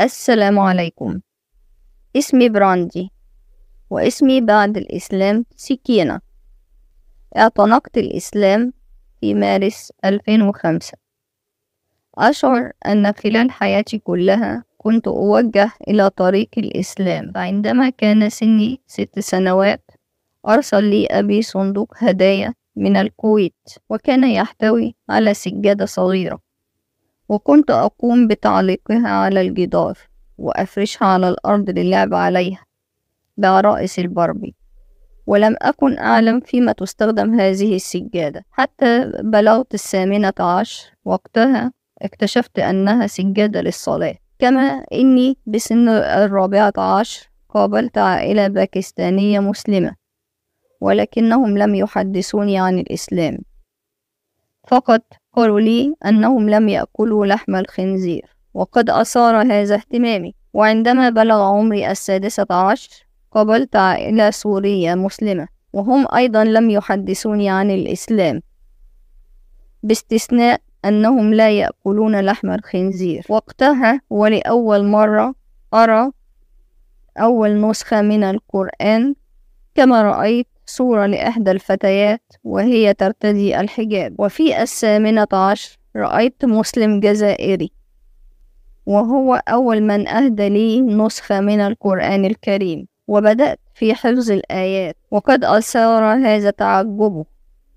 السلام عليكم اسمي براندي واسمي بعد الإسلام سكينة اعتنقت الإسلام في مارس 2005 أشعر أن خلال حياتي كلها كنت أوجه إلى طريق الإسلام عندما كان سني ست سنوات أرسل لي أبي صندوق هدايا من الكويت وكان يحتوي على سجادة صغيرة وكنت أقوم بتعليقها على الجدار وأفرشها على الأرض للعب عليها بعرائس الباربي ولم أكن أعلم فيما تستخدم هذه السجادة حتى بلغت الثامنة عشر وقتها اكتشفت أنها سجادة للصلاة كما إني بسن الرابعة عشر قابلت عائلة باكستانية مسلمة ولكنهم لم يحدثوني عن الإسلام فقط ذكروا لي أنهم لم يأكلوا لحم الخنزير وقد أثار هذا اهتمامي وعندما بلغ عمري السادسة عشر قابلت عائلة سورية مسلمة وهم أيضا لم يحدثوني عن الإسلام باستثناء أنهم لا يأكلون لحم الخنزير وقتها ولأول مرة أرى أول نسخة من القرآن كما رأيت صورة لإحدى الفتيات وهي ترتدي الحجاب وفي الثامنة عشر رأيت مسلم جزائري وهو أول من أهدى لي نسخة من القرآن الكريم وبدأت في حفظ الآيات وقد أثار هذا تعجبه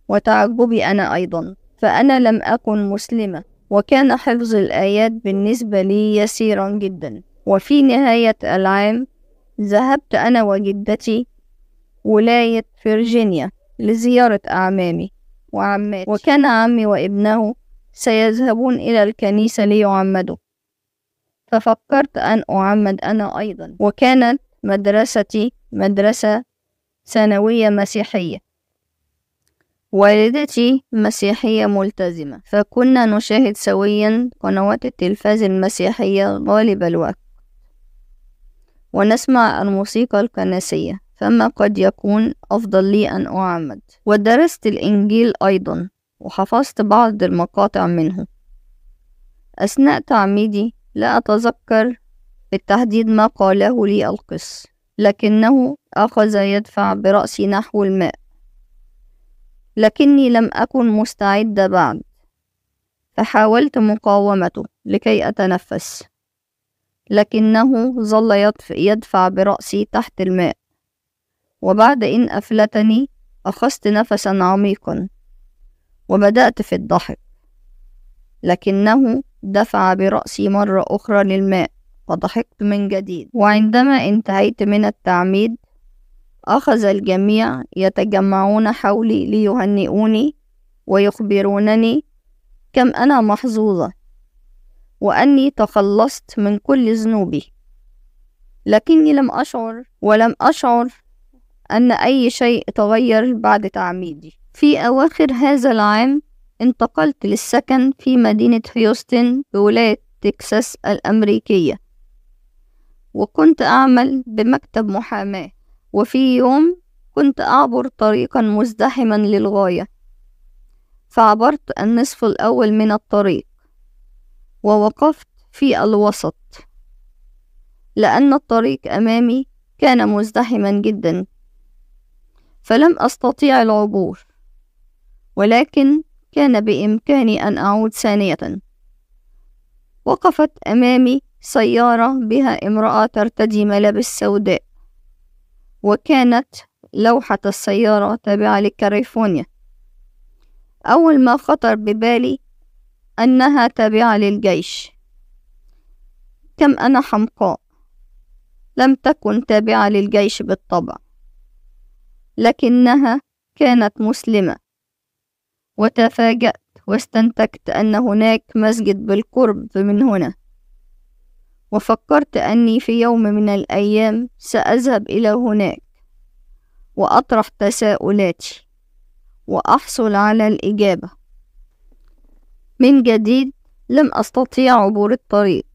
وتعجبي أنا أيضا فأنا لم أكن مسلمة وكان حفظ الآيات بالنسبة لي يسيرا جدا وفي نهاية العام ذهبت أنا وجدتي ولاية فرجينيا لزيارة أعمامي وعماتي وكان عمي وابنه سيذهبون إلى الكنيسة ليعمدوا ففكرت أن أعمد أنا أيضا وكانت مدرستي مدرسة ثانوية مسيحية والدتي مسيحية ملتزمة فكنا نشاهد سويا قنوات التلفاز المسيحية غالب الوقت ونسمع الموسيقى الكنسية فما قد يكون أفضل لي أن أعمد ودرست الإنجيل أيضا وحفظت بعض المقاطع منه أثناء تعميدي لا أتذكر بالتحديد ما قاله لي القس لكنه أخذ يدفع برأسي نحو الماء لكني لم أكن مستعدة بعد فحاولت مقاومته لكي أتنفس لكنه ظل يدفع برأسي تحت الماء وبعد إن أفلتني أخذت نفسا عميقا وبدأت في الضحك لكنه دفع برأسي مرة أخرى للماء فضحكت من جديد وعندما انتهيت من التعميد أخذ الجميع يتجمعون حولي ليهنئوني ويخبرونني كم أنا محظوظة وأني تخلصت من كل ذنوبي لكني لم أشعر ولم أشعر أن أي شيء تغير بعد تعميدي في أواخر هذا العام انتقلت للسكن في مدينة هيوستن بولاية تكساس الأمريكية وكنت أعمل بمكتب محاماة وفي يوم كنت أعبر طريقا مزدحما للغاية فعبرت النصف الأول من الطريق ووقفت في الوسط لأن الطريق أمامي كان مزدحما جدا فلم أستطيع العبور ولكن كان بإمكاني أن أعود ثانية وقفت أمامي سيارة بها امرأة ترتدي ملابس سوداء وكانت لوحة السيارة تابعة لكاليفورنيا أول ما خطر ببالي أنها تابعة للجيش كم أنا حمقاء لم تكن تابعة للجيش بالطبع لكنها كانت مسلمة وتفاجأت واستنتجت أن هناك مسجد بالقرب من هنا وفكرت أني في يوم من الأيام سأذهب إلى هناك وأطرح تساؤلاتي وأحصل على الإجابة من جديد لم أستطيع عبور الطريق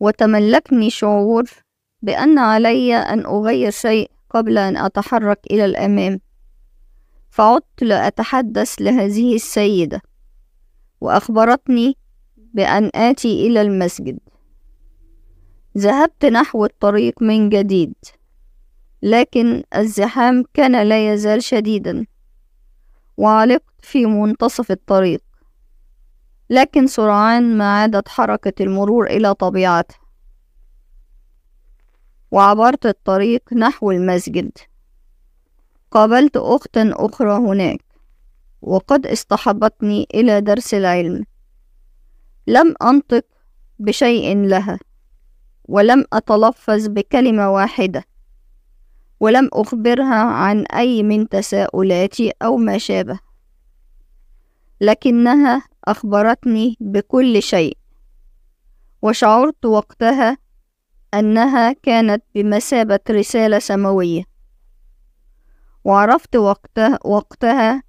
وتملكني شعور بأن علي أن أغير شيء قبل أن أتحرك إلى الأمام فعدت لأتحدث لهذه السيدة وأخبرتني بأن آتي إلى المسجد ذهبت نحو الطريق من جديد لكن الزحام كان لا يزال شديدا وعلقت في منتصف الطريق لكن سرعان ما عادت حركة المرور إلى طبيعتها وعبرت الطريق نحو المسجد قابلت أخت أخرى هناك وقد اصطحبتني إلى درس العلم لم أنطق بشيء لها ولم أتلفظ بكلمة واحدة ولم أخبرها عن أي من تساؤلاتي أو ما شابه لكنها أخبرتني بكل شيء وشعرت وقتها أنها كانت بمثابة رسالة سماوية وعرفت وقتها, وقتها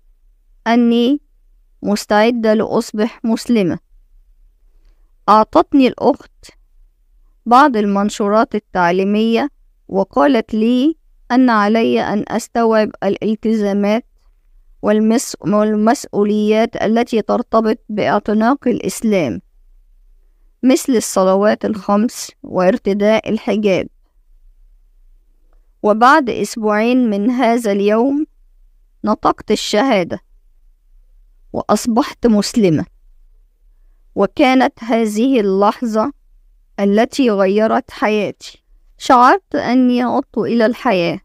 أني مستعدة لأصبح مسلمة أعطتني الأخت بعض المنشورات التعليمية وقالت لي أن علي أن أستوعب الالتزامات والمسؤوليات التي ترتبط باعتناق الإسلام مثل الصلوات الخمس وارتداء الحجاب وبعد أسبوعين من هذا اليوم نطقت الشهادة وأصبحت مسلمة وكانت هذه اللحظة التي غيرت حياتي شعرت أني عدت إلى الحياة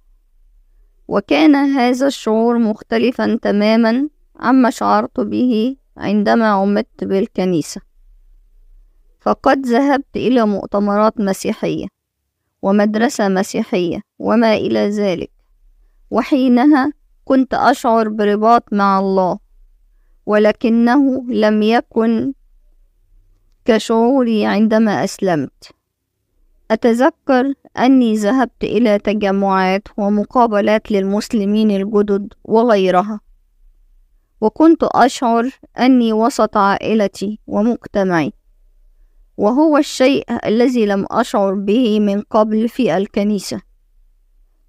وكان هذا الشعور مختلفا تماما عما شعرت به عندما عمدت بالكنيسة فقد ذهبت إلى مؤتمرات مسيحية ومدرسة مسيحية وما إلى ذلك وحينها كنت أشعر برباط مع الله ولكنه لم يكن كشعوري عندما أسلمت أتذكر أني ذهبت إلى تجمعات ومقابلات للمسلمين الجدد وغيرها وكنت أشعر أني وسط عائلتي ومجتمعي وهو الشيء الذي لم أشعر به من قبل في الكنيسة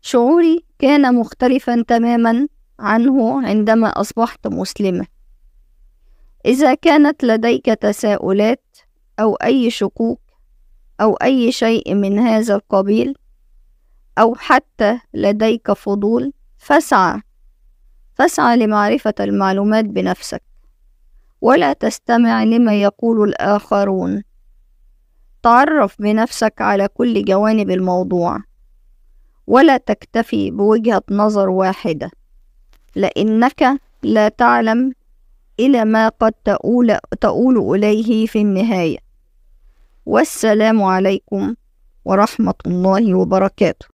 شعوري كان مختلفا تماما عنه عندما أصبحت مسلمة إذا كانت لديك تساؤلات أو أي شكوك أو أي شيء من هذا القبيل أو حتى لديك فضول فاسعى فاسعى لمعرفة المعلومات بنفسك ولا تستمع لما يقول الآخرون تعرف بنفسك على كل جوانب الموضوع ولا تكتفي بوجهة نظر واحدة لأنك لا تعلم إلى ما قد تقول, تقول إليه في النهاية والسلام عليكم ورحمة الله وبركاته